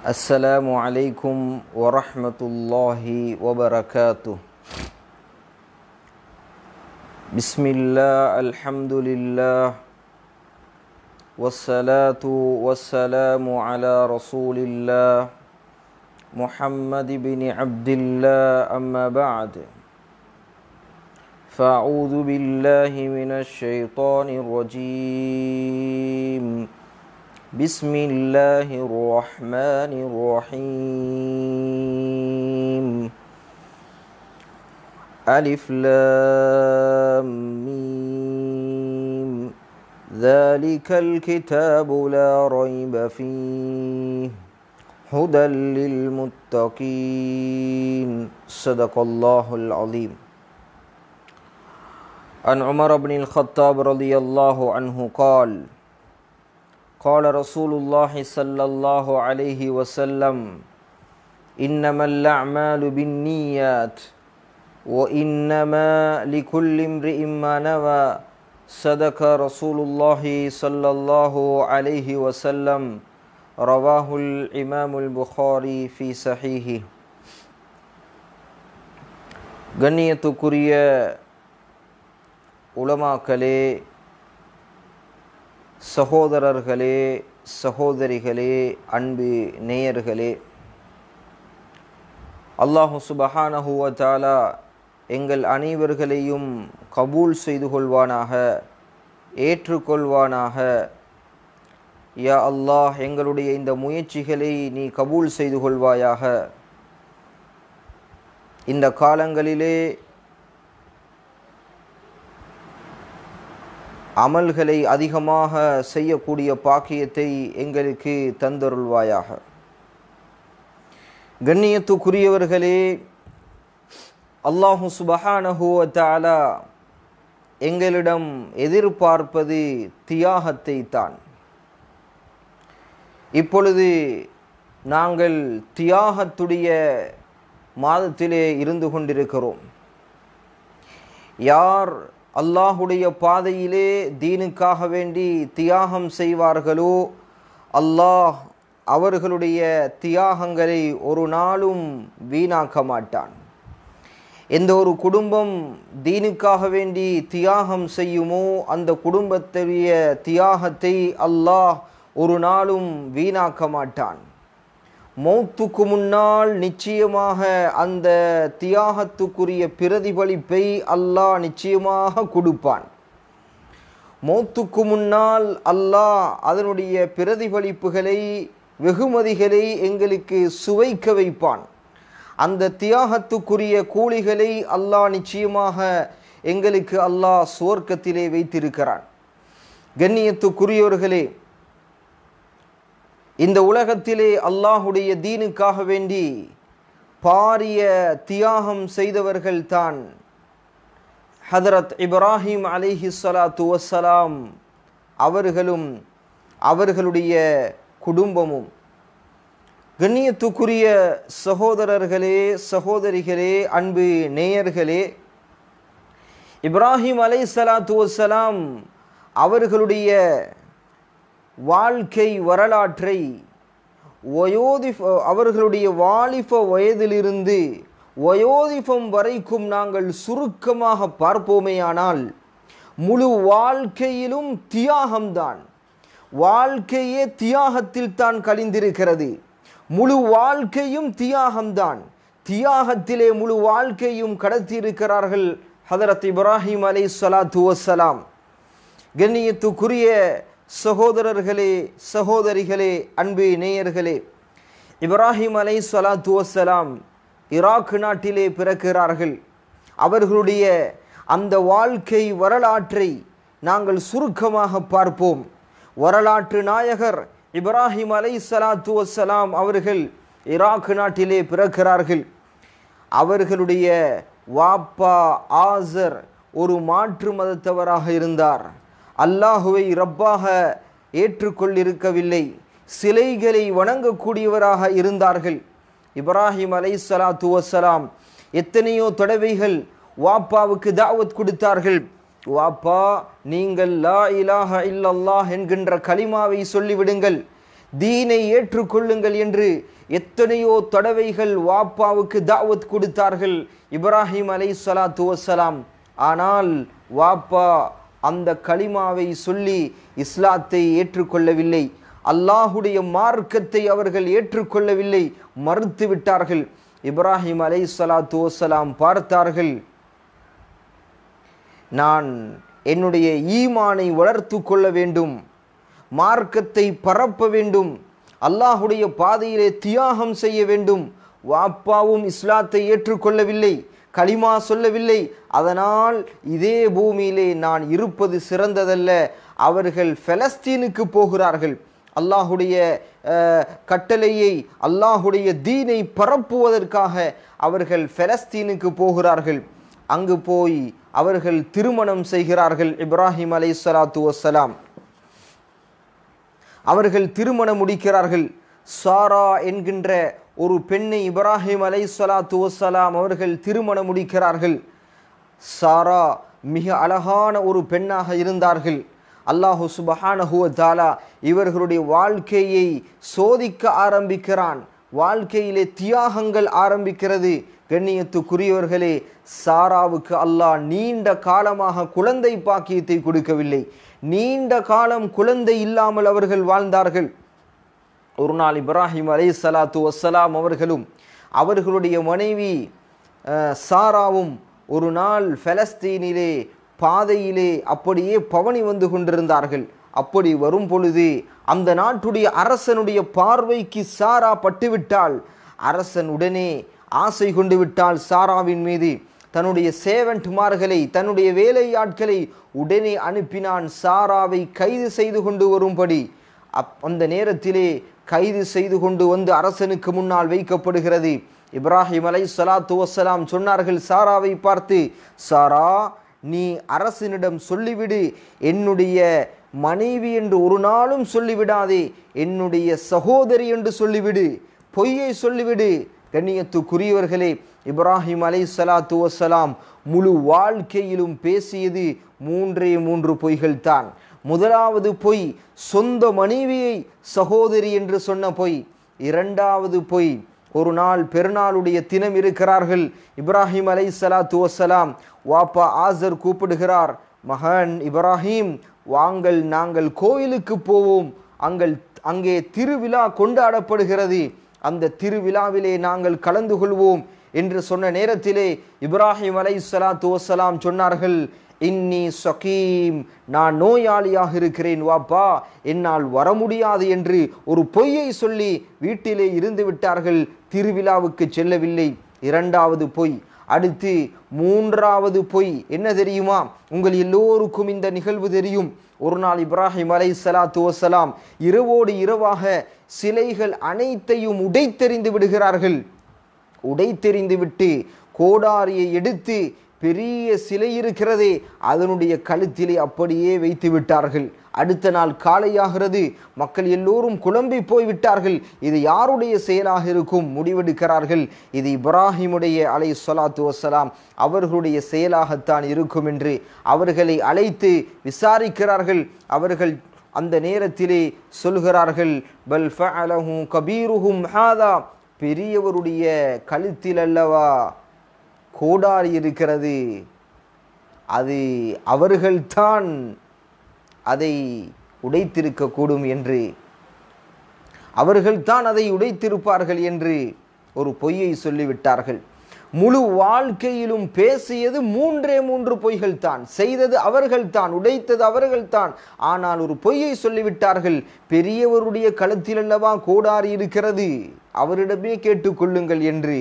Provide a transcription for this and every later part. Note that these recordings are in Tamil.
السلام عليكم ورحمة الله وبركاته بسم الله الحمد لله والصلاة والسلام على رسول الله محمد بن عبد الله أما بعد فأعوذ بالله من الشيطان الرجيم بسم الله الرحمن الرحيم ألف لام ميم ذلك الكتاب لا ريب فيه هدى للمتقين صدق الله العظيم عن عمر بن الخطاب رضي الله عنه قال قال رسول الله صلى الله عليه وسلم إنما الأعمال بالنيات وإنما لكل امرئ ما نوى صدق رسول الله صلى الله عليه وسلم رواه الإمام البخاري في صحيحه கண்ணியத்துக்குரிய உளமாக்களே சகோதரர்களே சகோதரிகளே அன்பு நேயர்களே அல்லாஹு சுபஹானஹுவதாலா எங்கள் அனைவர்களையும் கபூல் செய்து கொள்வானாக ஏற்றுக்கொள்வானாக யா அல்லாஹ் எங்களுடைய இந்த முயற்சிகளை நீ கபூல் செய்து கொள்வாயாக இந்த காலங்களிலே அமல்களை அதிகமாக செய்யக்கூடிய பாக்கியத்தை எங்களுக்கு தந்தருள்வாயாக கண்ணியத்துக்குரியவர்களே அல்லாஹு சுபஹானஹூவத்தாலா எங்களிடம் எதிர்பார்ப்பது தியாகத்தை தான் இப்பொழுது நாங்கள் தியாகத்துடைய மாதத்திலே இருந்து கொண்டிருக்கிறோம் யார் அல்லாஹுடைய பாதையிலே தீனுக்காக வேண்டி தியாகம் செய்வார்களோ அல்லாஹ் அவர்களுடைய தியாகங்களை ஒரு நாளும் வீணாக்க மாட்டான் எந்த ஒரு குடும்பம் தீனுக்காக வேண்டி தியாகம் செய்யுமோ அந்த குடும்பத்துடைய தியாகத்தை அல்லாஹ் ஒரு நாளும் வீணாக்க மாட்டான் மௌத்துக்கு முன்னால் நிச்சயமாக அந்த தியாகத்துக்குரிய பிரதிபலிப்பை அல்லாஹ் நிச்சயமாக கொடுப்பான் மௌத்துக்கு முன்னால் அல்லாஹ் அதனுடைய பிரதிபலிப்புகளை வெகுமதிகளை எங்களுக்கு சுவைக்க வைப்பான் அந்த தியாகத்துக்குரிய கூலிகளை அல்லாஹ் நிச்சயமாக எங்களுக்கு அல்லாஹ் சுவர்க்கத்திலே வைத்திருக்கிறான் கண்ணியத்துக்குரியவர்களே இந்த உலகத்திலே அல்லாஹுடைய தீனுக்காக வேண்டி பாரிய தியாகம் செய்தவர்கள் தான் ஹதரத் இப்ராஹிம் அலிஹி சலாத்து வசலாம் அவர்களும் அவர்களுடைய குடும்பமும் கண்ணியத்துக்குரிய சகோதரர்களே சகோதரிகளே அன்பு நேயர்களே இப்ராஹிம் அலை சலாத்து வசலாம் அவர்களுடைய வாழ்க்கை வரலாற்றை வயோதி அவர்களுடைய வாலிப வயதிலிருந்து வயோதிபம் வரைக்கும் நாங்கள் சுருக்கமாக பார்ப்போமேயானால் முழு வாழ்க்கையிலும் தியாகம்தான் வாழ்க்கையே தியாகத்தில் தான் கழிந்திருக்கிறது முழு வாழ்க்கையும் தியாகம்தான் தியாகத்திலே முழு வாழ்க்கையும் கடத்தியிருக்கிறார்கள் ஹதரத் இப்ராஹிம் அலை சலாத்து வசலாம் கண்ணியத்துக்குரிய சகோதரர்களே சகோதரிகளே அன்பு நேயர்களே இப்ராஹிம் அலை சலாத்து வசலாம் ஈராக் நாட்டிலே பிறக்கிறார்கள் அவர்களுடைய அந்த வாழ்க்கை வரலாற்றை நாங்கள் சுருக்கமாக பார்ப்போம் வரலாற்று நாயகர் இப்ராஹிம் அலை சலாத்து வசலாம் அவர்கள் ஈராக் நாட்டிலே பிறக்கிறார்கள் அவர்களுடைய வாப்பா ஆசர் ஒரு மாற்று மதத்தவராக இருந்தார் அல்லாஹுவை ரப்பாக ஏற்றுக்கொள்ளிருக்கவில்லை சிலைகளை வணங்கக்கூடியவராக இருந்தார்கள் இப்ராஹிம் அலை சலாத்து வசலாம் எத்தனையோ தொடவைகள் வாப்பாவுக்கு தாவத் கொடுத்தார்கள் வாப்பா நீங்கள் லா இலாஹ இல்லல்லாஹ் என்கின்ற கலிமாவை சொல்லிவிடுங்கள் தீனை ஏற்றுக்கொள்ளுங்கள் என்று எத்தனையோ தொடவைகள் வாப்பாவுக்கு தாவத் கொடுத்தார்கள் இப்ராஹிம் அலை சலாத்து வசலாம் ஆனால் வாப்பா அந்த களிமாவை சொல்லி இஸ்லாத்தை ஏற்றுக்கொள்ளவில்லை அல்லாஹுடைய மார்க்கத்தை அவர்கள் ஏற்றுக்கொள்ளவில்லை மறுத்து விட்டார்கள் இப்ராஹிம் அலை சலாத்து வசலாம் பார்த்தார்கள் நான் என்னுடைய ஈமானை வளர்த்து கொள்ள வேண்டும் மார்க்கத்தை பரப்ப வேண்டும் அல்லாஹுடைய பாதையிலே தியாகம் செய்ய வேண்டும் வாப்பாவும் இஸ்லாத்தை ஏற்றுக்கொள்ளவில்லை களிமா சொல்லவில்லை அதனால் இதே பூமியிலே நான் இருப்பது சிறந்ததல்ல அவர்கள் ஃபெலஸ்தீனுக்கு போகிறார்கள் அல்லாஹுடைய கட்டளையை அல்லாஹுடைய தீனை பரப்புவதற்காக அவர்கள் ஃபெலஸ்தீனுக்கு போகிறார்கள் அங்கு போய் அவர்கள் திருமணம் செய்கிறார்கள் இப்ராஹிம் அலை சலாத்து வசலாம் அவர்கள் திருமணம் முடிக்கிறார்கள் சாரா என்கின்ற ஒரு பெண்ணை இப்ராஹிம் அலை சலாத்து வசலாம் அவர்கள் திருமணம் முடிக்கிறார்கள் சாரா மிக அழகான ஒரு பெண்ணாக இருந்தார்கள் அல்லாஹு சுபஹானஹுவ தாலா இவர்களுடைய வாழ்க்கையை சோதிக்க ஆரம்பிக்கிறான் வாழ்க்கையிலே தியாகங்கள் ஆரம்பிக்கிறது கண்ணியத்துக்குரியவர்களே சாராவுக்கு அல்லாஹ் நீண்ட காலமாக குழந்தை பாக்கியத்தை கொடுக்கவில்லை நீண்ட காலம் குழந்தை இல்லாமல் அவர்கள் வாழ்ந்தார்கள் ஒரு நாள் இப்ராஹிம் அலை சலாத்து வசலாம் அவர்களும் அவர்களுடைய மனைவி சாராவும் ஒரு நாள் ஃபலஸ்தீனிலே பாதையிலே அப்படியே பவனி வந்து கொண்டிருந்தார்கள் அப்படி வரும் பொழுது அந்த நாட்டுடைய அரசனுடைய பார்வைக்கு சாரா பட்டுவிட்டால் அரசன் உடனே ஆசை கொண்டு விட்டால் சாராவின் மீது தன்னுடைய சேவன்ட்மார்களை தன்னுடைய வேலையாட்களை உடனே அனுப்பினான் சாராவை கைது செய்து கொண்டு வரும்படி அப் அந்த நேரத்திலே கைது செய்து கொண்டு வந்து அரசனுக்கு முன்னால் வைக்கப்படுகிறது இப்ராஹிம் அலை சலாத்து வசலாம் சொன்னார்கள் சாராவை பார்த்து சாரா நீ அரசனிடம் சொல்லிவிடு என்னுடைய மனைவி என்று ஒரு நாளும் சொல்லிவிடாதே என்னுடைய சகோதரி என்று சொல்லிவிடு பொய்யை சொல்லிவிடு கண்ணியத்துக்குரியவர்களே இப்ராஹிம் அலை சலாத்து வசலாம் முழு வாழ்க்கையிலும் பேசியது மூன்றே மூன்று பொய்கள்தான் முதலாவது பொய் சொந்த மனைவியை சகோதரி என்று சொன்ன பொய் இரண்டாவது பொய் ஒரு நாள் பெருநாளுடைய தினம் இருக்கிறார்கள் இப்ராஹிம் அலை சலாத்து வசலாம் வாப்பா ஆசர் கூப்பிடுகிறார் மகன் இப்ராஹிம் வாங்கள் நாங்கள் கோயிலுக்கு போவோம் அங்கள் அங்கே திருவிழா கொண்டாடப்படுகிறது அந்த திருவிழாவிலே நாங்கள் கலந்து கொள்வோம் என்று சொன்ன நேரத்திலே இப்ராஹிம் அலை சலாத்து வசலாம் சொன்னார்கள் இன்னி சகீம் நான் நோயாளியாக இருக்கிறேன் வாப்பா என்னால் வர முடியாது என்று ஒரு பொய்யை சொல்லி வீட்டிலே இருந்து விட்டார்கள் திருவிழாவுக்கு செல்லவில்லை இரண்டாவது பொய் அடுத்து மூன்றாவது பொய் என்ன தெரியுமா உங்கள் எல்லோருக்கும் இந்த நிகழ்வு தெரியும் ஒரு நாள் இப்ராஹிம் அலை சலாத்து வசலாம் இரவோடு இரவாக சிலைகள் அனைத்தையும் உடைத்தெறிந்து விடுகிறார்கள் உடைத்தெறிந்து விட்டு கோடாரியை எடுத்து பெரிய சிலை இருக்கிறதே அதனுடைய கழுத்திலே அப்படியே வைத்து விட்டார்கள் அடுத்த நாள் காலையாகிறது மக்கள் எல்லோரும் குழம்பி போய்விட்டார்கள் இது யாருடைய செயலாக இருக்கும் முடிவெடுக்கிறார்கள் இது இப்ராஹிமுடைய அலை சொலாத்து வசலாம் அவர்களுடைய செயலாகத்தான் இருக்கும் என்று அவர்களை அழைத்து விசாரிக்கிறார்கள் அவர்கள் அந்த நேரத்திலே சொல்கிறார்கள் பல் ஃபஅலஹு கபீருஹும் ஹாதா பெரியவருடைய கழுத்தில் அல்லவா கோடாரி இருக்கிறது அது அவர்கள்தான் அதை உடைத்திருக்கக்கூடும் என்று அவர்கள்தான் அதை உடைத்திருப்பார்கள் என்று ஒரு பொய்யை சொல்லிவிட்டார்கள் முழு வாழ்க்கையிலும் பேசியது மூன்றே மூன்று பொய்கள் தான் செய்தது அவர்கள்தான் உடைத்தது அவர்கள்தான் ஆனால் ஒரு பொய்யை சொல்லிவிட்டார்கள் பெரியவருடைய களத்தில் அல்லவா கோடாறு இருக்கிறது அவரிடமே கேட்டுக்கொள்ளுங்கள் என்று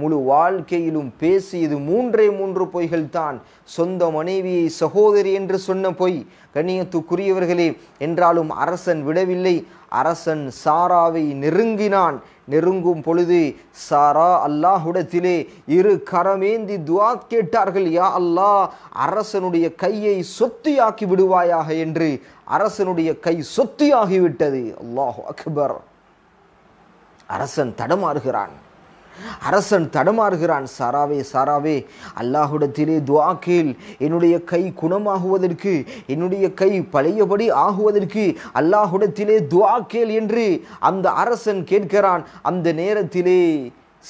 முழு வாழ்க்கையிலும் பேசியது மூன்றே மூன்று பொய்கள் தான் சொந்த மனைவியை சகோதரி என்று சொன்ன பொய் கண்ணியத்துக்குரியவர்களே என்றாலும் அரசன் விடவில்லை அரசன் சாராவை நெருங்கினான் நெருங்கும் பொழுது சாரா அல்லாஹுடத்திலே இரு கரமேந்தி துவா கேட்டார்கள் யா அல்லாஹ் அரசனுடைய கையை சொத்தியாக்கி விடுவாயாக என்று அரசனுடைய கை சொத்தியாகிவிட்டது அல்லாஹு அக்பர் அரசன் தடமாறுகிறான் அரசன் தடமாறுகிறான் சாராவே சாராவே அல்லாஹுடத்திலே துவாக்கேல் என்னுடைய கை குணமாகுவதற்கு என்னுடைய கை பழையபடி ஆகுவதற்கு அல்லாஹுடத்திலே துவாக்கேல் என்று அந்த அரசன் கேட்கிறான் அந்த நேரத்திலே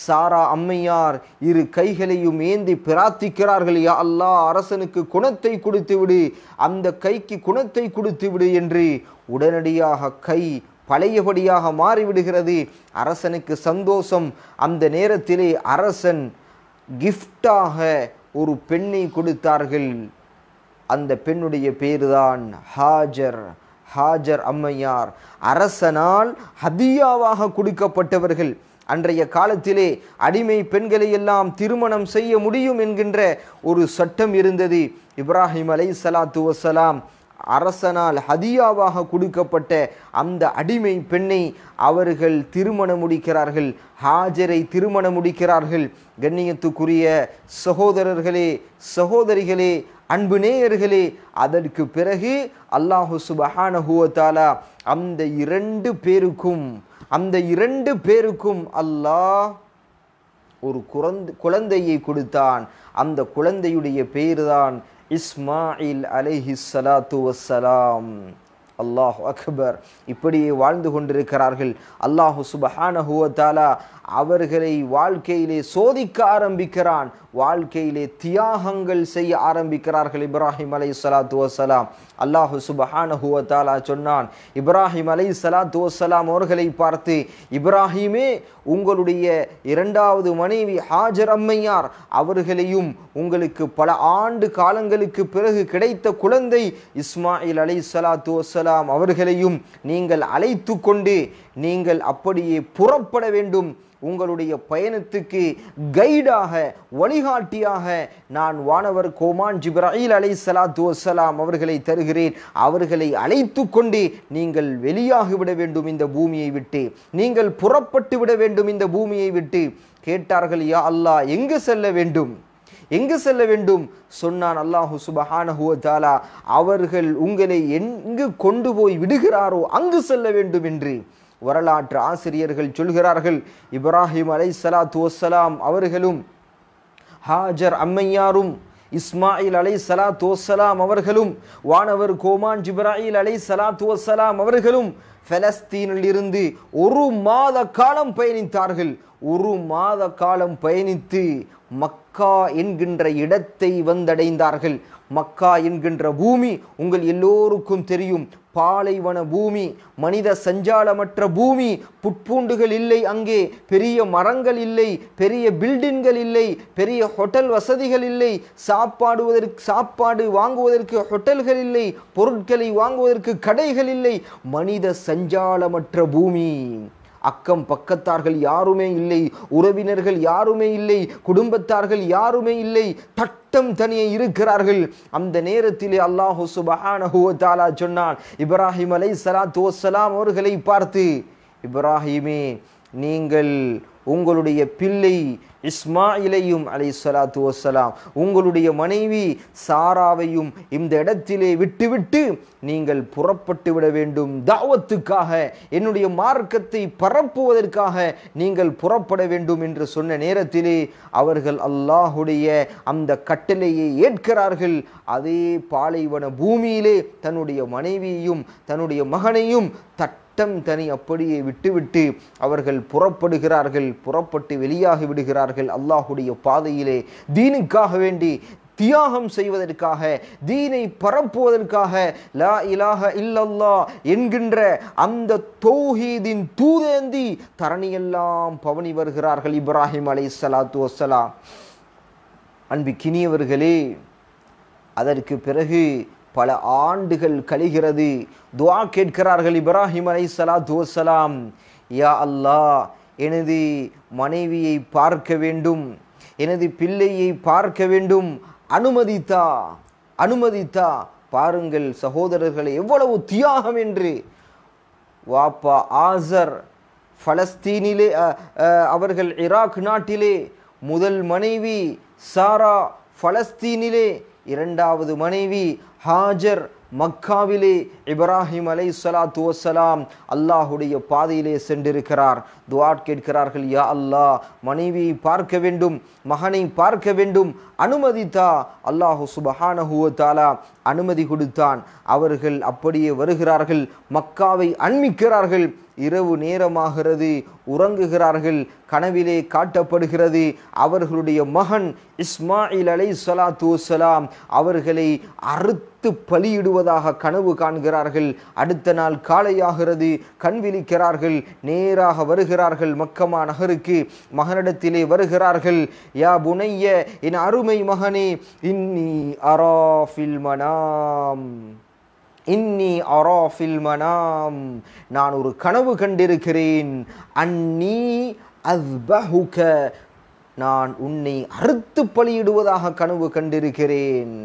சாரா அம்மையார் இரு கைகளையும் ஏந்தி பிரார்த்திக்கிறார்கள் யா அல்லா அரசனுக்கு குணத்தை கொடுத்து விடு அந்த கைக்கு குணத்தை கொடுத்து விடு என்று உடனடியாக கை பழையபடியாக மாறிவிடுகிறது அரசனுக்கு சந்தோஷம் அந்த நேரத்திலே அரசன் கிஃப்டாக ஒரு பெண்ணை கொடுத்தார்கள் அந்த பெண்ணுடைய பேருதான் ஹாஜர் ஹாஜர் அம்மையார் அரசனால் ஹதியாவாக கொடுக்கப்பட்டவர்கள் அன்றைய காலத்திலே அடிமை பெண்களை எல்லாம் திருமணம் செய்ய முடியும் என்கின்ற ஒரு சட்டம் இருந்தது இப்ராஹிம் அலை சலாத்து வசலாம் அரசனால் ஹதியாவாக கொடுக்கப்பட்ட அந்த அடிமை பெண்ணை அவர்கள் திருமணம் முடிக்கிறார்கள் ஹாஜரை திருமணம் முடிக்கிறார்கள் கண்ணியத்துக்குரிய சகோதரர்களே சகோதரிகளே அன்பு நேயர்களே அதற்கு பிறகு அல்லாஹு சுபஹானஹுவத்தாலா அந்த இரண்டு பேருக்கும் அந்த இரண்டு பேருக்கும் அல்லாஹ் ஒரு குழந்தை குழந்தையை கொடுத்தான் அந்த குழந்தையுடைய பெயர்தான் இஸ்மாயில் அலைஹி சலாத்து வசலாம் அல்லாஹ் அக்பர் இப்படியே வாழ்ந்து கொண்டிருக்கிறார்கள் அல்லாஹு சுபஹானஹுவ தாலா அவர்களை வாழ்க்கையிலே சோதிக்க ஆரம்பிக்கிறான் வாழ்க்கையிலே தியாகங்கள் செய்ய ஆரம்பிக்கிறார்கள் இப்ராஹிம் அலை சலாத்து வசலாம் அல்லாஹு சொன்னான் இப்ராஹிம் அலை சலாத்து வசலாம் அவர்களை பார்த்து இப்ராஹிமே உங்களுடைய இரண்டாவது மனைவி ஹாஜர் அம்மையார் அவர்களையும் உங்களுக்கு பல ஆண்டு காலங்களுக்கு பிறகு கிடைத்த குழந்தை இஸ்மாயில் அலை சலாத்து வசலாம் அவர்களையும் நீங்கள் அழைத்து கொண்டு நீங்கள் அப்படியே புறப்பட வேண்டும் உங்களுடைய பயணத்துக்கு கைடாக வழிகாட்டியாக நான் வானவர் கோமான் ஜிப்ராஹில் அலை சலாத்து வசலாம் அவர்களை தருகிறேன் அவர்களை அழைத்து கொண்டு நீங்கள் வெளியாகிவிட வேண்டும் இந்த பூமியை விட்டு நீங்கள் புறப்பட்டு விட வேண்டும் இந்த பூமியை விட்டு கேட்டார்கள் யா அல்லா எங்கு செல்ல வேண்டும் எங்கு செல்ல வேண்டும் சொன்னான் அல்லாஹு சுபஹானஹுவதாலா அவர்கள் உங்களை எங்கு கொண்டு போய் விடுகிறாரோ அங்கு செல்ல வேண்டும் என்று வரலாற்று ஆசிரியர்கள் சொல்கிறார்கள் இப்ராஹிம் அலை சலாத்து வசலாம் அவர்களும் ஹாஜர் அம்மையாரும் இஸ்மாயில் அலை சலாத்து வசலாம் அவர்களும் வானவர் கோமான் ஜிப்ராயில் அலை சலாத்து வசலாம் அவர்களும் பலஸ்தீனில் இருந்து ஒரு மாத காலம் பயணித்தார்கள் ஒரு மாத காலம் பயணித்து மக்கா என்கின்ற இடத்தை வந்தடைந்தார்கள் மக்கா என்கின்ற பூமி உங்கள் எல்லோருக்கும் தெரியும் பாலைவன பூமி மனித சஞ்சாலமற்ற பூமி புட்பூண்டுகள் இல்லை அங்கே பெரிய மரங்கள் இல்லை பெரிய பில்டின்கள் இல்லை பெரிய ஹோட்டல் வசதிகள் இல்லை சாப்பாடுவதற்கு சாப்பாடு வாங்குவதற்கு ஹோட்டல்கள் இல்லை பொருட்களை வாங்குவதற்கு கடைகள் இல்லை மனித சஞ்சாலமற்ற பூமி அக்கம் பக்கத்தார்கள் யாருமே இல்லை உறவினர்கள் யாருமே இல்லை குடும்பத்தார்கள் யாருமே இல்லை தட்டம் தனியே இருக்கிறார்கள் அந்த நேரத்திலே அல்லாஹு சுபஹானஹுவத்தாலா சொன்னான் இப்ராஹிம் அலை சலாத்து வசலாம் அவர்களை பார்த்து இப்ராஹிமே நீங்கள் உங்களுடைய பிள்ளை இஸ்மாயிலையும் அலை சலாத்து வசலாம் உங்களுடைய மனைவி சாராவையும் இந்த இடத்திலே விட்டுவிட்டு நீங்கள் புறப்பட்டு விட வேண்டும் தாவத்துக்காக என்னுடைய மார்க்கத்தை பரப்புவதற்காக நீங்கள் புறப்பட வேண்டும் என்று சொன்ன நேரத்திலே அவர்கள் அல்லாஹுடைய அந்த கட்டளையை ஏற்கிறார்கள் அதே பாலைவன பூமியிலே தன்னுடைய மனைவியையும் தன்னுடைய மகனையும் தட்ட அச்சம் தனி அப்படியே விட்டுவிட்டு அவர்கள் புறப்படுகிறார்கள் புறப்பட்டு வெளியாகி விடுகிறார்கள் அல்லாஹுடைய பாதையிலே தீனுக்காக வேண்டி தியாகம் செய்வதற்காக தீனை பரப்புவதற்காக லா இலாக இல்லல்லா என்கின்ற அந்த தௌஹீதின் தூதேந்தி தரணியெல்லாம் பவனி வருகிறார்கள் இப்ராஹிம் அலை சலாத்து வசலாம் அன்பு கினியவர்களே அதற்கு பிறகு பல ஆண்டுகள் கழிகிறது துவா கேட்கிறார்கள் இப்ராஹிம் அலை சலாத்து வசலாம் யா அல்லா எனது மனைவியை பார்க்க வேண்டும் எனது பிள்ளையை பார்க்க வேண்டும் அனுமதித்தா அனுமதித்தா பாருங்கள் சகோதரர்களை எவ்வளவு தியாகம் என்று வாப்பா ஆசர் பலஸ்தீனிலே அவர்கள் ஈராக் நாட்டிலே முதல் மனைவி சாரா பலஸ்தீனிலே இரண்டாவது மனைவி ஹாஜர் மக்காவிலே இப்ராஹிம் அலை சலாத்து வசலாம் அல்லாஹுடைய பாதையிலே சென்றிருக்கிறார் துவாட் கேட்கிறார்கள் யா அல்லாஹ் மனைவியை பார்க்க வேண்டும் மகனை பார்க்க வேண்டும் அனுமதித்தா அல்லாஹு சுபஹானஹுவ தாலா அனுமதி கொடுத்தான் அவர்கள் அப்படியே வருகிறார்கள் மக்காவை அண்மிக்கிறார்கள் இரவு நேரமாகிறது உறங்குகிறார்கள் கனவிலே காட்டப்படுகிறது அவர்களுடைய மகன் இஸ்மாயில் அலை சலாத்து வசலாம் அவர்களை அறுத்து செத்து பலியிடுவதாக கனவு காண்கிறார்கள் அடுத்த நாள் காலையாகிறது கண் விழிக்கிறார்கள் நேராக வருகிறார்கள் மக்கமா நகருக்கு மகனிடத்திலே வருகிறார்கள் யா புனைய என் அருமை மகனே இன்னி அராஃபில் மனாம் இன்னி அராஃபில் மனாம் நான் ஒரு கனவு கண்டிருக்கிறேன் அன்னி அஸ்பஹுக நான் உன்னை அறுத்து பலியிடுவதாக கனவு கண்டிருக்கிறேன்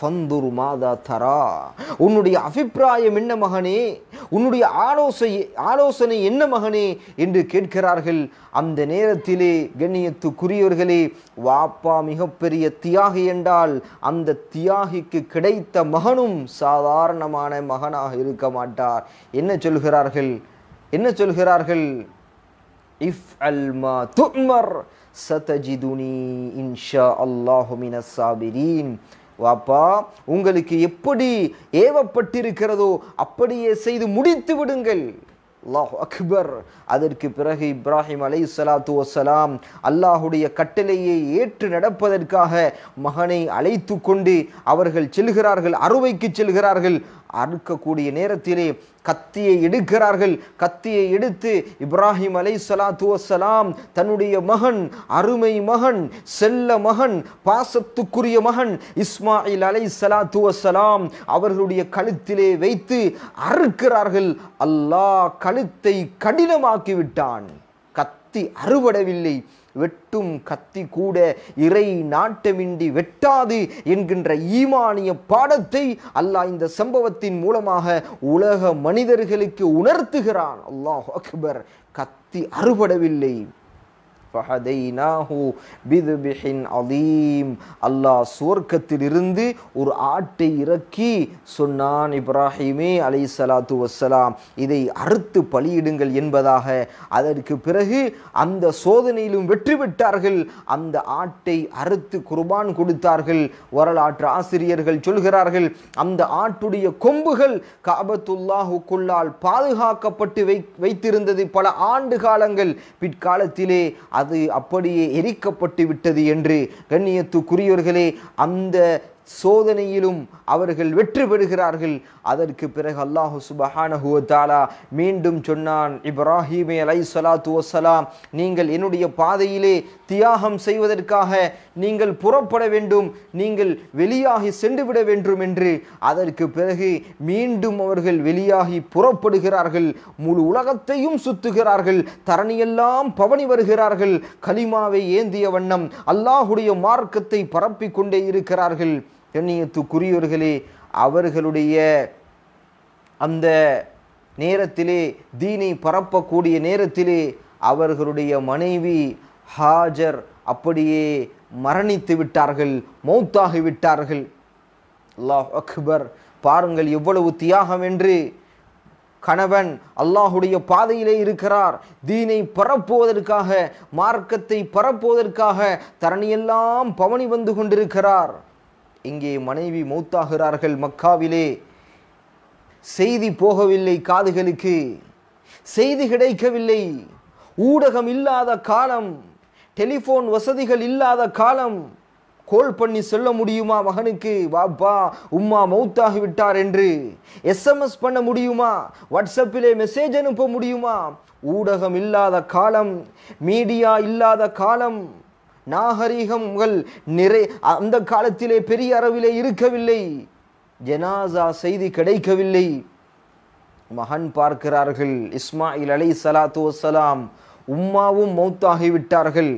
ஃபந்துர் மாதா தரா உன்னுடைய அபிப்பிராயம் என்ன மகனே உன்னுடைய ஆலோசனை ஆலோசனை என்ன மகனே என்று கேட்கிறார்கள் அந்த நேரத்திலே கண்ணியத்துக்குரியவர்களே வாப்பா மிகப்பெரிய தியாகி என்றால் அந்த தியாகிக்கு கிடைத்த மகனும் சாதாரணமான மகனாக இருக்க மாட்டார் என்ன சொல்கிறார்கள் என்ன சொல்கிறார்கள் இஃப் அல்மா துமர் சதஜிதுனி இன்ஷா அல்லாஹுமின சாபிரீன் வாப்பா உங்களுக்கு எப்படி ஏவப்பட்டிருக்கிறதோ அப்படியே செய்து முடித்து விடுங்கள் அல்லாஹ் அக்பர் அதற்கு பிறகு இப்ராஹிம் அலை சலாத்து வசலாம் அல்லாஹுடைய கட்டளையை ஏற்று நடப்பதற்காக மகனை அழைத்து கொண்டு அவர்கள் செல்கிறார்கள் அறுவைக்கு செல்கிறார்கள் அறுக்கக்கூடிய நேரத்திலே கத்தியை எடுக்கிறார்கள் கத்தியை எடுத்து இப்ராஹிம் அலை சலாத்து வசலாம் தன்னுடைய மகன் அருமை மகன் செல்ல மகன் பாசத்துக்குரிய மகன் இஸ்மாயில் அலை சலாத்து வசலாம் அவர்களுடைய கழுத்திலே வைத்து அறுக்கிறார்கள் அல்லாஹ் கழுத்தை கடினமாக்கி விட்டான் கத்தி அறுபடவில்லை வெட்டும் கத்தி கூட இறை நாட்டமின்றி வெட்டாது என்கின்ற ஈமானிய பாடத்தை அல்லாஹ் இந்த சம்பவத்தின் மூலமாக உலக மனிதர்களுக்கு உணர்த்துகிறான் அல்லாஹ் அக்பர் கத்தி அறுபடவில்லை ஃபஹதைனாஹு பிதுபிஹின் அலீம் அல்லாஹ் சுவர்க்கத்திலிருந்து ஒரு ஆட்டை இறக்கி சொன்னான் இப்ராஹிமே அலை சலாத்து வசலாம் இதை அறுத்து பலியிடுங்கள் என்பதாக அதற்கு பிறகு அந்த சோதனையிலும் வெற்றி பெற்றார்கள் அந்த ஆட்டை அறுத்து குர்பான் கொடுத்தார்கள் வரலாற்று ஆசிரியர்கள் சொல்கிறார்கள் அந்த ஆட்டுடைய கொம்புகள் காபத்துல்லாஹுக்குள்ளால் பாதுகாக்கப்பட்டு வை வைத்திருந்தது பல ஆண்டு காலங்கள் பிற்காலத்திலே அது அப்படியே எரிக்கப்பட்டு விட்டது என்று கண்ணியத்துக்குரியவர்களே அந்த சோதனையிலும் அவர்கள் வெற்றி பெறுகிறார்கள் அதற்கு பிறகு அல்லாஹு சுபஹானஹுவத்தாலா மீண்டும் சொன்னான் இப்ராஹிமே அலை சலாத்து வசலாம் நீங்கள் என்னுடைய பாதையிலே தியாகம் செய்வதற்காக நீங்கள் புறப்பட வேண்டும் நீங்கள் வெளியாகி சென்றுவிட வேண்டும் என்று அதற்கு பிறகு மீண்டும் அவர்கள் வெளியாகி புறப்படுகிறார்கள் முழு உலகத்தையும் சுத்துகிறார்கள் தரணியெல்லாம் பவனி வருகிறார்கள் கலிமாவை ஏந்திய வண்ணம் அல்லாஹுடைய மார்க்கத்தை பரப்பிக் கொண்டே இருக்கிறார்கள் கண்ணியத்துக்குரியவர்களே அவர்களுடைய அந்த நேரத்திலே தீனை பரப்பக்கூடிய நேரத்திலே அவர்களுடைய மனைவி ஹாஜர் அப்படியே மரணித்து விட்டார்கள் மௌத்தாகி விட்டார்கள் அல்லாஹ் அக்பர் பாருங்கள் எவ்வளவு தியாகம் என்று கணவன் அல்லாஹுடைய பாதையிலே இருக்கிறார் தீனை பரப்புவதற்காக மார்க்கத்தை பரப்புவதற்காக தரணியெல்லாம் பவனி வந்து கொண்டிருக்கிறார் இங்கே மனைவி மௌத்தாகிறார்கள் மக்காவிலே செய்தி போகவில்லை காதுகளுக்கு செய்தி கிடைக்கவில்லை ஊடகம் இல்லாத காலம் டெலிஃபோன் வசதிகள் இல்லாத காலம் கோல் பண்ணி சொல்ல முடியுமா மகனுக்கு வாப்பா உம்மா மௌத்தாகி விட்டார் என்று எஸ்எம்எஸ் பண்ண முடியுமா வாட்ஸ்அப்பிலே மெசேஜ் அனுப்ப முடியுமா ஊடகம் இல்லாத காலம் மீடியா இல்லாத காலம் நாகரீகங்கள் நிறை அந்த காலத்திலே பெரிய அளவிலே இருக்கவில்லை ஜனாசா செய்தி கிடைக்கவில்லை மகன் பார்க்கிறார்கள் இஸ்மாயில் அலை சலாத்து வசலாம் உம்மாவும் மௌத்தாகிவிட்டார்கள்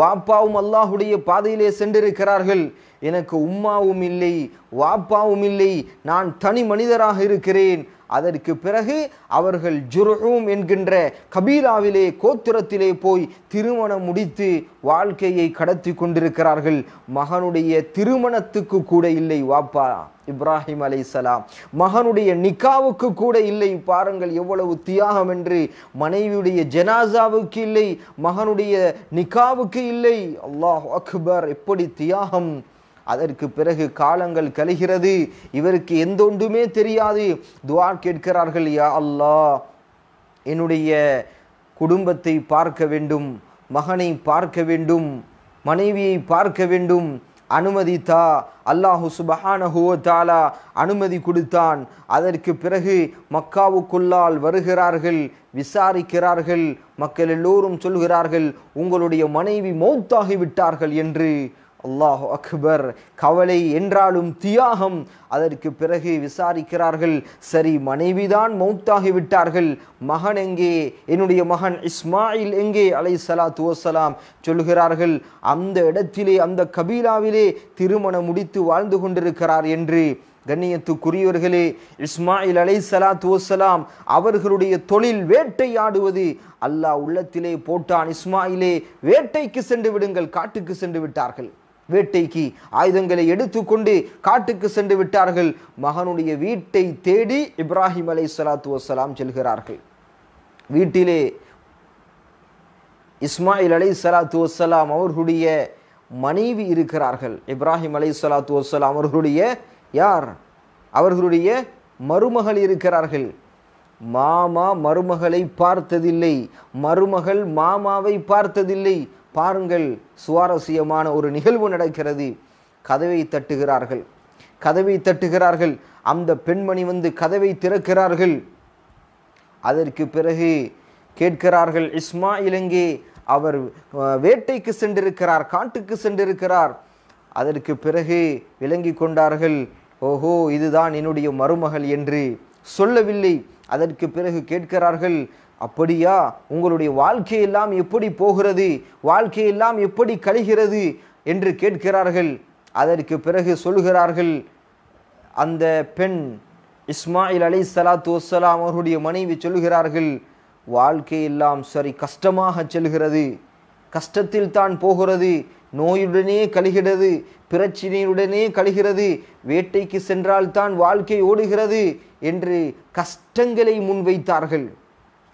வாப்பாவும் அல்லாஹுடைய பாதையிலே சென்றிருக்கிறார்கள் எனக்கு உம்மாவும் இல்லை வாப்பாவும் இல்லை நான் தனி மனிதராக இருக்கிறேன் அதற்கு பிறகு அவர்கள் ஜுர்ஹூம் என்கின்ற கபீலாவிலே கோத்திரத்திலே போய் திருமணம் முடித்து வாழ்க்கையை கடத்தி கொண்டிருக்கிறார்கள் மகனுடைய திருமணத்துக்கு கூட இல்லை வாப்பா இப்ராஹிம் அலை சலாம் மகனுடைய நிக்காவுக்கு கூட இல்லை பாருங்கள் எவ்வளவு தியாகம் என்று மனைவியுடைய ஜனாசாவுக்கு இல்லை மகனுடைய நிக்காவுக்கு இல்லை அல்லாஹ் அக்பர் எப்படி தியாகம் அதற்கு பிறகு காலங்கள் கழிகிறது இவருக்கு எந்தொன்றுமே தெரியாது துவா கேட்கிறார்கள் யா அல்லா என்னுடைய குடும்பத்தை பார்க்க வேண்டும் மகனை பார்க்க வேண்டும் மனைவியை பார்க்க வேண்டும் அனுமதி தா அல்லாஹு சுபஹானஹுவத்தாலா அனுமதி கொடுத்தான் அதற்கு பிறகு மக்காவுக்குள்ளால் வருகிறார்கள் விசாரிக்கிறார்கள் மக்கள் எல்லோரும் சொல்கிறார்கள் உங்களுடைய மனைவி மௌத்தாகி விட்டார்கள் என்று அல்லாஹ் அக்பர் கவலை என்றாலும் தியாகம் அதற்கு பிறகு விசாரிக்கிறார்கள் சரி மனைவிதான் மௌத்தாகி விட்டார்கள் மகன் எங்கே என்னுடைய மகன் இஸ்மாயில் எங்கே அலை சலாத்து வசலாம் சொல்கிறார்கள் அந்த இடத்திலே அந்த கபீலாவிலே திருமணம் முடித்து வாழ்ந்து கொண்டிருக்கிறார் என்று கண்ணியத்துக்குரியவர்களே இஸ்மாயில் அலை சலாத்து வசலாம் அவர்களுடைய தொழில் வேட்டையாடுவது அல்லாஹ் உள்ளத்திலே போட்டான் இஸ்மாயிலே வேட்டைக்கு சென்று விடுங்கள் காட்டுக்கு சென்று விட்டார்கள் வேட்டைக்கு ஆயுதங்களை எடுத்துக்கொண்டு காட்டுக்கு சென்று விட்டார்கள் மகனுடைய வீட்டை தேடி இப்ராஹிம் அலை சலாத்து வசலாம் செல்கிறார்கள் வீட்டிலே இஸ்மாயில் அலை சலாத்து வசலாம் அவர்களுடைய மனைவி இருக்கிறார்கள் இப்ராஹிம் அலை சலாத்து வசலாம் அவர்களுடைய யார் அவர்களுடைய மருமகள் இருக்கிறார்கள் மாமா மருமகளை பார்த்ததில்லை மருமகள் மாமாவை பார்த்ததில்லை பாருங்கள் சுவாரஸ்யமான ஒரு நிகழ்வு நடக்கிறது கதவை தட்டுகிறார்கள் கதவை தட்டுகிறார்கள் அந்த பெண்மணி வந்து கதவை திறக்கிறார்கள் அதற்கு பிறகு கேட்கிறார்கள் இஸ்மா இலங்கே அவர் வேட்டைக்கு சென்றிருக்கிறார் காட்டுக்கு சென்றிருக்கிறார் அதற்கு பிறகு விளங்கி கொண்டார்கள் ஓஹோ இதுதான் என்னுடைய மருமகள் என்று சொல்லவில்லை அதற்கு பிறகு கேட்கிறார்கள் அப்படியா உங்களுடைய வாழ்க்கையெல்லாம் எப்படி போகிறது வாழ்க்கையெல்லாம் எப்படி கழிகிறது என்று கேட்கிறார்கள் அதற்கு பிறகு சொல்கிறார்கள் அந்த பெண் இஸ்மாயில் அலி சலாத்து வசலாம் அவர்களுடைய மனைவி சொல்கிறார்கள் வாழ்க்கையெல்லாம் சரி கஷ்டமாக செல்கிறது கஷ்டத்தில் தான் போகிறது நோயுடனே கழுகிறது பிரச்சினையுடனே கழிகிறது வேட்டைக்கு சென்றால்தான் வாழ்க்கை ஓடுகிறது என்று கஷ்டங்களை முன்வைத்தார்கள்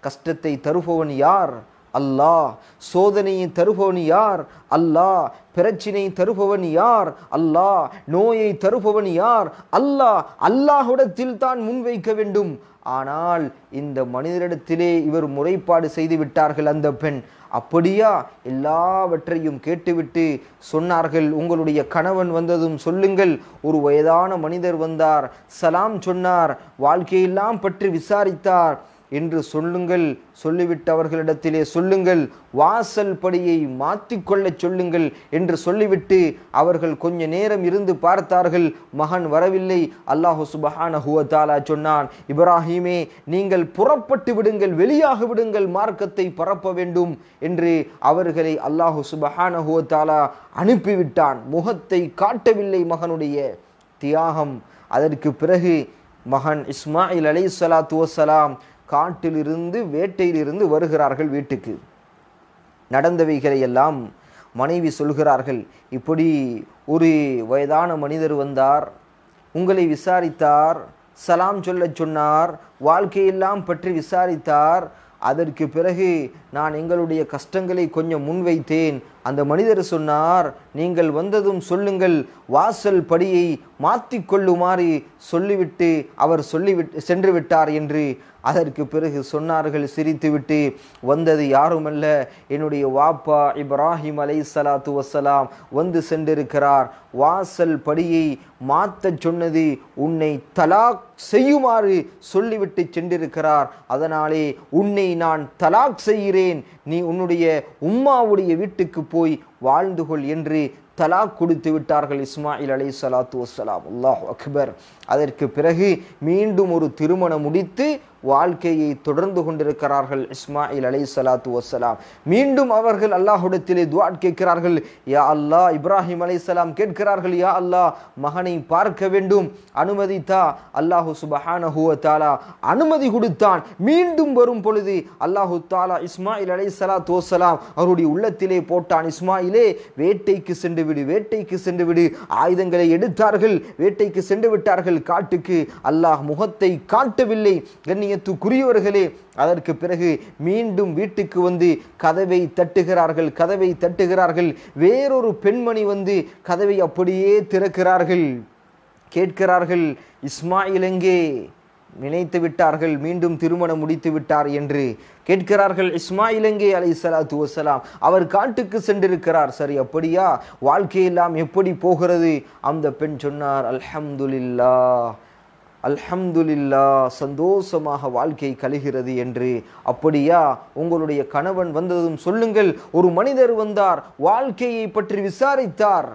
கஷ்டத்தை தருபவன் யார் அல்லாஹ் சோதனையை தருபவன் யார் அல்லாஹ் பிரச்சினை தருபவன் யார் அல்லாஹ் நோயை தருபவன் யார் அல்லாஹ் அல்லாஹுடத்தில் தான் முன்வைக்க வேண்டும் ஆனால் இந்த மனிதரிடத்திலே இவர் முறைப்பாடு செய்து விட்டார்கள் அந்த பெண் அப்படியா எல்லாவற்றையும் கேட்டுவிட்டு சொன்னார்கள் உங்களுடைய கணவன் வந்ததும் சொல்லுங்கள் ஒரு வயதான மனிதர் வந்தார் சலாம் சொன்னார் வாழ்க்கையெல்லாம் பற்றி விசாரித்தார் என்று சொல்லுங்கள் சொல்லிவிட்டவர்களிடத்திலே சொல்லுங்கள் வாசல் படியை மாற்றிக்கொள்ளச் சொல்லுங்கள் என்று சொல்லிவிட்டு அவர்கள் கொஞ்ச நேரம் இருந்து பார்த்தார்கள் மகன் வரவில்லை அல்லாஹு சுபஹான ஹுவத்தாலா சொன்னான் இப்ராஹிமே நீங்கள் புறப்பட்டு விடுங்கள் வெளியாக விடுங்கள் மார்க்கத்தை பரப்ப வேண்டும் என்று அவர்களை அல்லாஹு சுபஹான ஹுவத்தாலா அனுப்பிவிட்டான் முகத்தை காட்டவில்லை மகனுடைய தியாகம் அதற்கு பிறகு மகன் இஸ்மாயில் அலை சலாத்து வசலாம் காட்டிலிருந்து வேட்டையிலிருந்து வருகிறார்கள் வீட்டுக்கு நடந்தவைகளை எல்லாம் மனைவி சொல்கிறார்கள் இப்படி ஒரு வயதான மனிதர் வந்தார் உங்களை விசாரித்தார் சலாம் சொல்ல சொன்னார் வாழ்க்கையெல்லாம் பற்றி விசாரித்தார் அதற்கு பிறகு நான் எங்களுடைய கஷ்டங்களை கொஞ்சம் முன்வைத்தேன் அந்த மனிதர் சொன்னார் நீங்கள் வந்ததும் சொல்லுங்கள் வாசல் படியை மாற்றிக்கொள்ளுமாறு சொல்லிவிட்டு அவர் சொல்லிவிட்டு சென்று விட்டார் என்று அதற்கு பிறகு சொன்னார்கள் சிரித்துவிட்டு வந்தது யாருமல்ல என்னுடைய வாப்பா இப்ராஹிம் அலை சலாத்து வசலாம் வந்து சென்றிருக்கிறார் வாசல் படியை மாற்ற சொன்னது உன்னை தலாக் செய்யுமாறு சொல்லிவிட்டு சென்றிருக்கிறார் அதனாலே உன்னை நான் தலாக் செய்கிறேன் நீ உன்னுடைய உம்மாவுடைய வீட்டுக்கு போய் வாழ்ந்துகொள் என்று தலாக் கொடுத்து விட்டார்கள் இஸ்மாயில் அலி சலாத்து வசலாம் அல்லாஹ் அக்பர் அதற்கு பிறகு மீண்டும் ஒரு திருமணம் முடித்து வாழ்க்கையை தொடர்ந்து கொண்டிருக்கிறார்கள் இஸ்மாயில் அலை சலாத்து வசலாம் மீண்டும் அவர்கள் அல்லாஹுடத்திலே துவாட் கேட்கிறார்கள் யா அல்லா இப்ராஹிம் அலை சலாம் கேட்கிறார்கள் யா அல்லா மகனை பார்க்க வேண்டும் அனுமதித்தா அல்லாஹு சுபஹானஹுவ தாலா அனுமதி கொடுத்தான் மீண்டும் வரும் பொழுது அல்லாஹு தாலா இஸ்மாயில் அலை சலாத்து வசலாம் அவருடைய உள்ளத்திலே போட்டான் இஸ்மாயிலே வேட்டைக்கு சென்று விடு வேட்டைக்கு சென்று விடு ஆயுதங்களை எடுத்தார்கள் வேட்டைக்கு சென்று விட்டார்கள் காட்டுக்கு அல்லாஹ் முகத்தை காட்டவில்லை கண்ணி கண்ணியத்துக்குரியவர்களே அதற்கு பிறகு மீண்டும் வீட்டுக்கு வந்து கதவை தட்டுகிறார்கள் கதவை தட்டுகிறார்கள் வேறொரு பெண்மணி வந்து கதவை அப்படியே திறக்கிறார்கள் கேட்கிறார்கள் இஸ்மாயில் எங்கே நினைத்து விட்டார்கள் மீண்டும் திருமணம் முடித்து விட்டார் என்று கேட்கிறார்கள் இஸ்மாயிலங்கே அலை சலாத்து வசலாம் அவர் காட்டுக்கு சென்றிருக்கிறார் சரி அப்படியா வாழ்க்கையெல்லாம் எப்படி போகிறது அந்த பெண் சொன்னார் அல்ஹம்துலில்லா அல்ஹம்துலில்லா சந்தோஷமாக வாழ்க்கை கழிகிறது என்று அப்படியா உங்களுடைய கணவன் வந்ததும் சொல்லுங்கள் ஒரு மனிதர் வந்தார் வாழ்க்கையை பற்றி விசாரித்தார்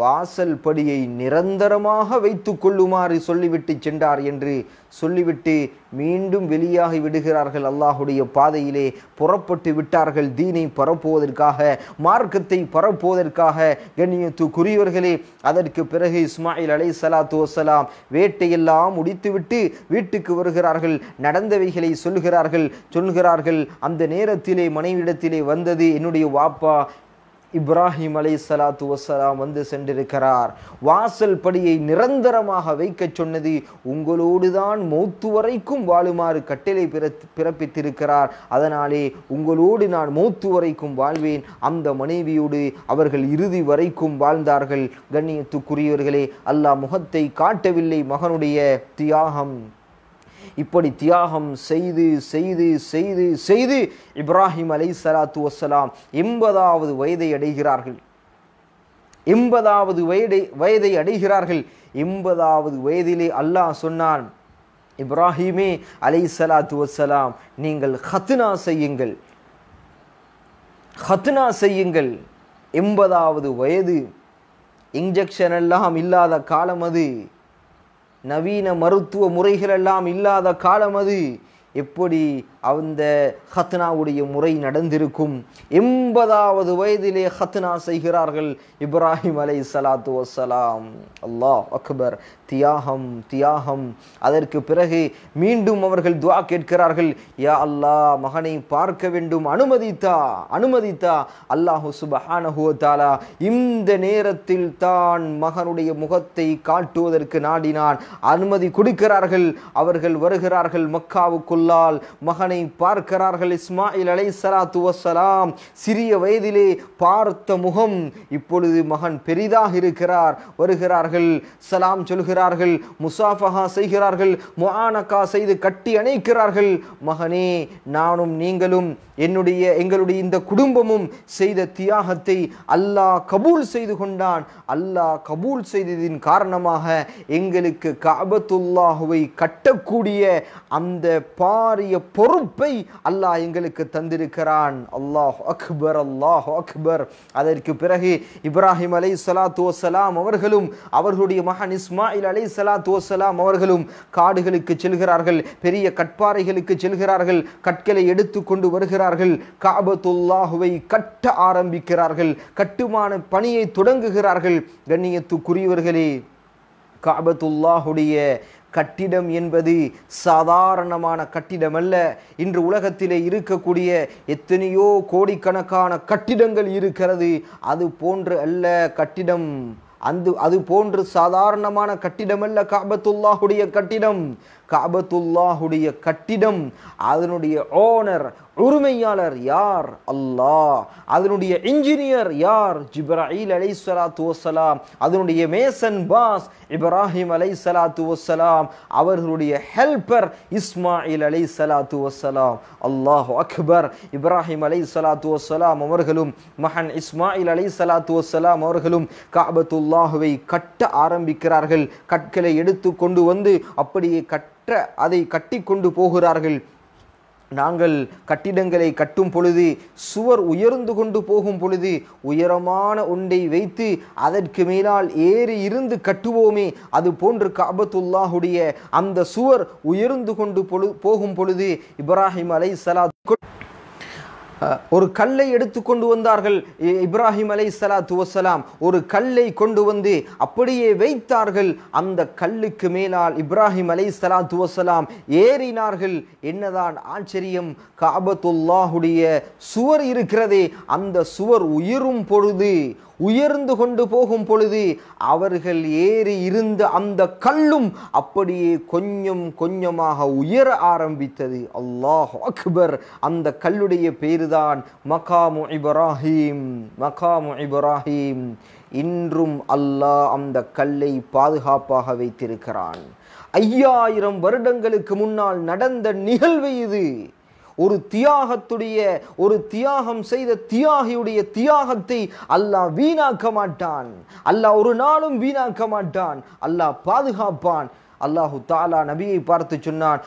வாசல் படியை நிரந்தரமாக வைத்து கொள்ளுமாறு சொல்லிவிட்டு சென்றார் என்று சொல்லிவிட்டு மீண்டும் வெளியாகி விடுகிறார்கள் அல்லாஹுடைய பாதையிலே புறப்பட்டு விட்டார்கள் தீனை பரப்புவதற்காக மார்க்கத்தை பரப்புவதற்காக கண்ணியத்துக்குரியவர்களே அதற்கு பிறகு இஸ்மாயில் அலை சலாத்து வசலாம் வேட்டையெல்லாம் முடித்துவிட்டு வீட்டுக்கு வருகிறார்கள் நடந்தவைகளை சொல்கிறார்கள் சொல்கிறார்கள் அந்த நேரத்திலே மனைவிடத்திலே வந்தது என்னுடைய வாப்பா இப்ராஹிம் அலை சலாத்து வசலாம் வந்து சென்றிருக்கிறார் வாசல் படியை நிரந்தரமாக வைக்க சொன்னது உங்களோடு தான் மௌத்து வரைக்கும் வாழுமாறு கட்டளை பிறப்பித்திருக்கிறார் அதனாலே உங்களோடு நான் மௌத்து வரைக்கும் வாழ்வேன் அந்த மனைவியோடு அவர்கள் இறுதி வரைக்கும் வாழ்ந்தார்கள் கண்ணியத்துக்குரியவர்களே அல்லாஹ் முகத்தை காட்டவில்லை மகனுடைய தியாகம் இப்படி தியாகம் செய்து செய்து செய்து செய்து இப்ராஹிம் அலை சலாத்து வசலாம் எண்பதாவது வயதை அடைகிறார்கள் எண்பதாவது வயதை வயதை அடைகிறார்கள் எண்பதாவது வயதிலே அல்லாஹ் சொன்னான் இப்ராஹிமே அலை சலாத்து வசலாம் நீங்கள் ஹத்னா செய்யுங்கள் ஹத்னா செய்யுங்கள் எண்பதாவது வயது இன்ஜெக்ஷன் எல்லாம் இல்லாத காலம் அது நவீன மருத்துவ முறைகள் எல்லாம் இல்லாத காலம் அது எப்படி அந்த ஹத்னாவுடைய முறை நடந்திருக்கும் எண்பதாவது வயதிலே ஹத்னா செய்கிறார்கள் இப்ராஹிம் அலை சலாத்து வசலாம் அல்லாஹ் அக்பர் தியாகம் தியாகம் அதற்கு பிறகு மீண்டும் அவர்கள் துவா கேட்கிறார்கள் யா அல்லா மகனை பார்க்க வேண்டும் அனுமதித்தா அனுமதித்தா அல்லாஹு சுபஹானஹுவத்தாலா இந்த நேரத்தில் தான் மகனுடைய முகத்தை காட்டுவதற்கு நாடினான் அனுமதி கொடுக்கிறார்கள் அவர்கள் வருகிறார்கள் மக்காவுக்குள்ளால் மகன் குரானை பார்க்கிறார்கள் இஸ்மாயில் அலை சலாத்து வசலாம் சிறிய வயதிலே பார்த்த முகம் இப்பொழுது மகன் பெரிதாக இருக்கிறார் வருகிறார்கள் சலாம் சொல்கிறார்கள் முசாஃபகா செய்கிறார்கள் முஆனக்கா செய்து கட்டி அணைக்கிறார்கள் மகனே நானும் நீங்களும் என்னுடைய எங்களுடைய இந்த குடும்பமும் செய்த தியாகத்தை அல்லாஹ் கபூல் செய்து கொண்டான் அல்லாஹ் கபூல் செய்ததின் காரணமாக எங்களுக்கு காபத்துல்லாஹுவை கட்டக்கூடிய அந்த பாரிய பொருள் பொறுப்பை அல்லாஹ் எங்களுக்கு தந்திருக்கிறான் அல்லாஹ் அக்பர் அல்லாஹ் அக்பர் அதற்கு பிறகு இப்ராஹிம் அலை சலாத்து வசலாம் அவர்களும் அவர்களுடைய மகன் இஸ்மாயில் அலை சலாத்து வசலாம் அவர்களும் காடுகளுக்கு செல்கிறார்கள் பெரிய கட்பாறைகளுக்கு செல்கிறார்கள் கற்களை எடுத்து கொண்டு வருகிறார்கள் காபத்துல்லாஹுவை கட்ட ஆரம்பிக்கிறார்கள் கட்டுமான பணியை தொடங்குகிறார்கள் கண்ணியத்துக்குரியவர்களே காபத்துல்லாஹுடைய கட்டிடம் என்பது சாதாரணமான கட்டிடம் அல்ல இன்று உலகத்திலே இருக்கக்கூடிய எத்தனையோ கோடிக்கணக்கான கட்டிடங்கள் இருக்கிறது அது போன்று அல்ல கட்டிடம் அந்த அது போன்று சாதாரணமான கட்டிடம் அல்ல காபத்துல்லாஹுடைய கட்டிடம் காபத்துல்லாஹுடைய கட்டிடம் அதனுடைய ஓனர் உரிமையாளர் யார் அல்லாஹ் அதனுடைய இன்ஜினியர் யார் ஜிப்ராஹில் அலை சலாத்து வசலாம் அதனுடைய மேசன் பாஸ் இப்ராஹிம் அலை சலாத்து வசலாம் அவர்களுடைய ஹெல்பர் இஸ்மாயில் அலை சலாத்து வசலாம் அல்லாஹ் அக்பர் இப்ராஹிம் அலை சலாத்து வசலாம் அவர்களும் மகன் இஸ்மாயில் அலை சலாத்து வசலாம் அவர்களும் காபத்துல்லாஹுவை கட்ட ஆரம்பிக்கிறார்கள் கற்களை எடுத்து கொண்டு வந்து அப்படியே கற்ற அதை கட்டி கொண்டு போகிறார்கள் நாங்கள் கட்டிடங்களை கட்டும் பொழுது சுவர் உயர்ந்து கொண்டு போகும் பொழுது உயரமான ஒன்றை வைத்து அதற்கு மேலால் ஏறி இருந்து கட்டுவோமே அது போன்று காபத்துல்லாஹுடைய அந்த சுவர் உயர்ந்து கொண்டு போகும் பொழுது இப்ராஹிம் அலை சலாத் ஒரு கல்லை எடுத்து கொண்டு வந்தார்கள் இப்ராஹிம் அலை சலாத்து வசலாம் ஒரு கல்லை கொண்டு வந்து அப்படியே வைத்தார்கள் அந்த கல்லுக்கு மேலால் இப்ராஹிம் அலை சலாத்து வசலாம் ஏறினார்கள் என்னதான் ஆச்சரியம் காபத்துல்லாஹுடைய சுவர் இருக்கிறதே அந்த சுவர் உயிரும் பொழுது உயர்ந்து கொண்டு போகும் பொழுது அவர்கள் ஏறி இருந்த அந்த கல்லும் அப்படியே கொஞ்சம் கொஞ்சமாக உயர ஆரம்பித்தது அல்லாஹ் அக்பர் அந்த கல்லுடைய பேருதான் மகாமு இப்ராஹிம் மகாமு இப்ராஹிம் இன்றும் அல்லாஹ் அந்த கல்லை பாதுகாப்பாக வைத்திருக்கிறான் ஐயாயிரம் வருடங்களுக்கு முன்னால் நடந்த நிகழ்வு இது ஒரு தியாகத்துடைய ஒரு தியாகம் செய்த தியாகியுடைய தியாகத்தை அல்லாஹ் வீணாக்க மாட்டான் அல்லாஹ் ஒரு நாளும் வீணாக்க மாட்டான் அல்லாஹ் பாதுகாப்பான் அல்லாஹு தாலா நபியை பார்த்து சொன்னான்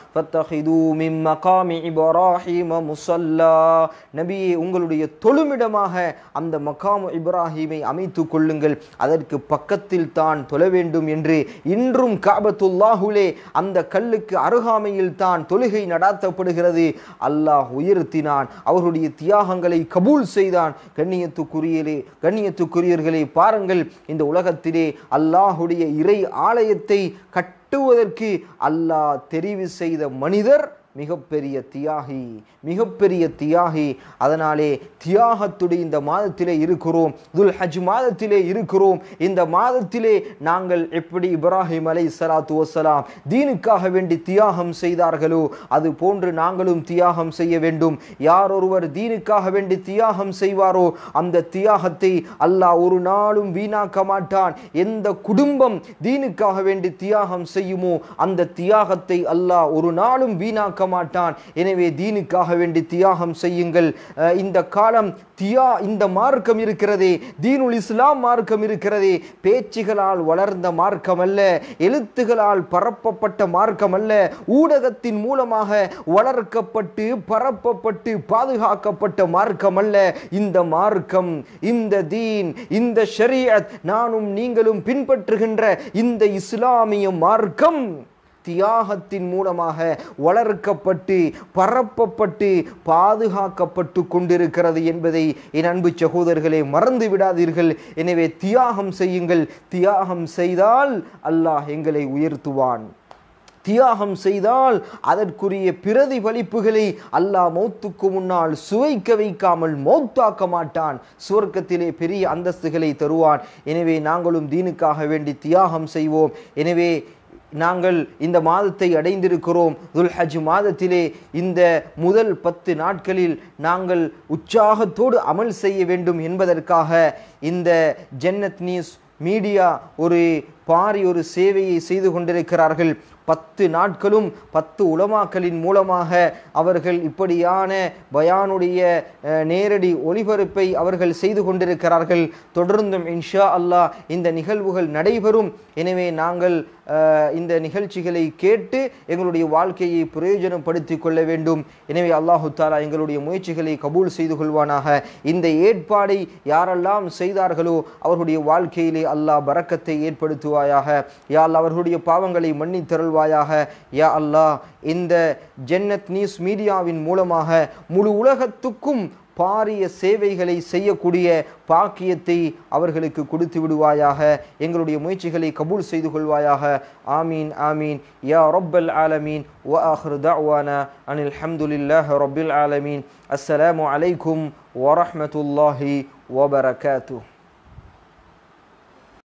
நபியை உங்களுடைய தொழுமிடமாக அந்த மகாமு இப்ராஹிமை அமைத்து கொள்ளுங்கள் அதற்கு பக்கத்தில் தான் தொழ வேண்டும் என்று இன்றும் காபத்துல்லாஹுலே அந்த கல்லுக்கு அருகாமையில் தான் தொழுகை நடாத்தப்படுகிறது அல்லாஹ் உயர்த்தினான் அவருடைய தியாகங்களை கபூல் செய்தான் கண்ணியத்துக்குரியலே கண்ணியத்துக்குரியர்களே பாருங்கள் இந்த உலகத்திலே அல்லாஹுடைய இறை ஆலயத்தை கட்ட கட்டுவதற்கு அல்லாஹ் தெரிவு செய்த மனிதர் மிகப்பெரிய தியாகி மிகப்பெரிய தியாகி அதனாலே தியாகத்துடைய இந்த மாதத்திலே இருக்கிறோம் துல் ஹஜ் மாதத்திலே இருக்கிறோம் இந்த மாதத்திலே நாங்கள் எப்படி இப்ராஹிம் அலை சலாத்து வசலாம் தீனுக்காக வேண்டி தியாகம் செய்தார்களோ அது போன்று நாங்களும் தியாகம் செய்ய வேண்டும் யார் ஒருவர் தீனுக்காக வேண்டி தியாகம் செய்வாரோ அந்த தியாகத்தை அல்லாஹ் ஒரு நாளும் வீணாக்க மாட்டான் எந்த குடும்பம் தீனுக்காக வேண்டி தியாகம் செய்யுமோ அந்த தியாகத்தை அல்லாஹ் ஒரு நாளும் வீணாக்க மாட்டான் எனவே தீனுக்காக வேண்டி தியாகம் செய்யுங்கள் இந்த காலம் தியா இந்த மார்க்கம் இருக்கிறதே தீனுல் இஸ்லாம் மார்க்கம் இருக்கிறதே பேச்சுகளால் வளர்ந்த மார்க்கம் அல்ல எழுத்துகளால் பரப்பப்பட்ட மார்க்கம் அல்ல ஊடகத்தின் மூலமாக வளர்க்கப்பட்டு பரப்பப்பட்டு பாதுகாக்கப்பட்ட மார்க்கம் அல்ல இந்த மார்க்கம் இந்த தீன் இந்த ஷரியத் நானும் நீங்களும் பின்பற்றுகின்ற இந்த இஸ்லாமிய மார்க்கம் தியாகத்தின் மூலமாக வளர்க்கப்பட்டு பரப்பப்பட்டு பாதுகாக்கப்பட்டு கொண்டிருக்கிறது என்பதை என் அன்பு சகோதரர்களே மறந்து விடாதீர்கள் எனவே தியாகம் செய்யுங்கள் தியாகம் செய்தால் அல்லாஹ் எங்களை உயர்த்துவான் தியாகம் செய்தால் அதற்குரிய பிரதிபலிப்புகளை அல்லாஹ் மௌத்துக்கு முன்னால் சுவைக்க வைக்காமல் மௌத்தாக்க மாட்டான் சுவர்க்கத்திலே பெரிய அந்தஸ்துகளை தருவான் எனவே நாங்களும் தீனுக்காக வேண்டி தியாகம் செய்வோம் எனவே நாங்கள் இந்த மாதத்தை அடைந்திருக்கிறோம் துல்ஹஜ் மாதத்திலே இந்த முதல் பத்து நாட்களில் நாங்கள் உற்சாகத்தோடு அமல் செய்ய வேண்டும் என்பதற்காக இந்த ஜென்னத் நியூஸ் மீடியா ஒரு பாரி ஒரு சேவையை செய்து கொண்டிருக்கிறார்கள் பத்து நாட்களும் பத்து உலமாக்களின் மூலமாக அவர்கள் இப்படியான பயானுடைய நேரடி ஒளிபரப்பை அவர்கள் செய்து கொண்டிருக்கிறார்கள் தொடர்ந்தும் இன்ஷா அல்லாஹ் இந்த நிகழ்வுகள் நடைபெறும் எனவே நாங்கள் இந்த நிகழ்ச்சிகளை கேட்டு எங்களுடைய வாழ்க்கையை பிரயோஜனப்படுத்தி கொள்ள வேண்டும் எனவே அல்லாஹு தாலா எங்களுடைய முயற்சிகளை கபூல் செய்து கொள்வானாக இந்த ஏற்பாடை யாரெல்லாம் செய்தார்களோ அவர்களுடைய வாழ்க்கையிலே அல்லாஹ் பறக்கத்தை ஏற்படுத்துவார் ஆக்குவாயாக யா அல்லா அவர்களுடைய பாவங்களை மன்னி தருள்வாயாக யா அல்லா இந்த ஜென்னத் நியூஸ் மீடியாவின் மூலமாக முழு உலகத்துக்கும் பாரிய சேவைகளை செய்யக்கூடிய பாக்கியத்தை அவர்களுக்கு கொடுத்து விடுவாயாக எங்களுடைய முயற்சிகளை கபூல் செய்து கொள்வாயாக ஆமீன் ஆமீன் யா ரொப்பல் ஆலமீன் அனில் ஹம்துலில்லாஹ் ரொப்பில் ஆலமீன் அஸ்ஸலாமு அலைக்கும் வரமத்துல்லாஹி வபரகாத்து